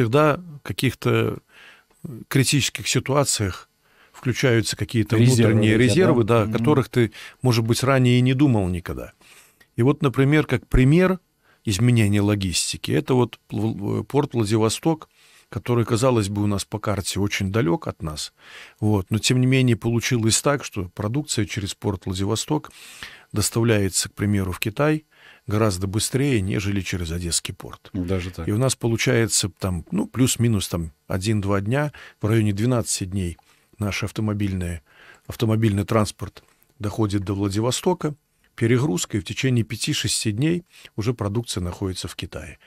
всегда в каких-то критических ситуациях включаются какие-то внутренние резервы, да, да о которых ты, может быть, ранее и не думал никогда. И вот, например, как пример изменения логистики, это вот э, порт Владивосток, который, казалось бы, у нас по карте очень далек от нас. Вот. Но, тем не менее, получилось так, что продукция через порт Владивосток доставляется, к примеру, в Китай гораздо быстрее, нежели через Одесский порт. Даже так. И у нас получается там, ну, плюс-минус там 1-2 дня, в районе 12 дней наш автомобильный, автомобильный транспорт доходит до Владивостока, перегрузка, и в течение 5-6 дней уже продукция находится в Китае.